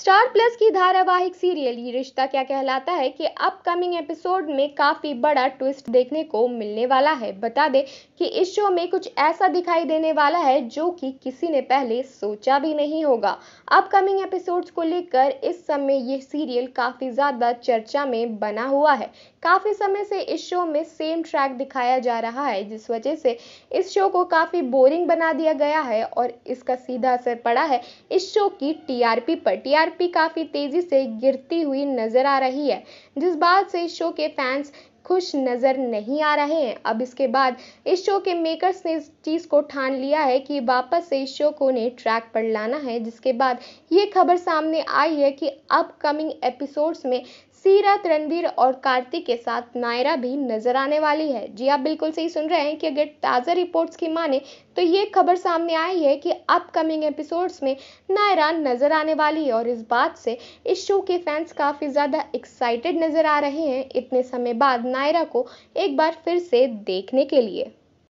star plus की धारावाहिक serial ये रिश्ता क्या कहलाता है कि अपकमिंग एपिसोड में काफ़ी बड़ा ट्विस्ट देखने को मिलने वाला है बता दे कि इस शो में कुछ ऐसा दिखाई देने वाला है जो कि किसी ने पहले सोचा भी नहीं होगा अपकमिंग एपिसोड्स को लेकर इस समय ये सीरियल काफ़ी ज़्यादा चर्चा में बना हुआ है काफ़ी समय से इस शो में सेम ट्रैक दिखाया जा रहा है जिस वजह से इस शो को काफ़ी बोरिंग बना दिया गया है और इसका सीधा असर पड़ा है इस शो की टीआरपी पर टीआर टीआरपी काफ़ी तेज़ी से गिरती हुई नज़र आ रही है जिस बात से शो के फैंस खुश नज़र नहीं आ रहे हैं अब इसके बाद इस शो के मेकर्स ने इस चीज़ को ठान लिया है कि वापस से इस शो को उन्हें ट्रैक पर लाना है जिसके बाद ये खबर सामने आई है कि अपकमिंग एपिसोड्स में सीरत रणवीर और कार्तिक के साथ नायरा भी नजर आने वाली है जी आप बिल्कुल सही सुन रहे हैं कि अगर ताज़ा रिपोर्ट्स की माने तो ये खबर सामने आई है कि अपकमिंग एपिसोड्स में नायरा नजर आने वाली है और इस बात से इस शो के फैंस काफ़ी ज़्यादा एक्साइटेड नज़र आ रहे हैं इतने समय बाद नायरा को एक बार फिर से देखने के लिए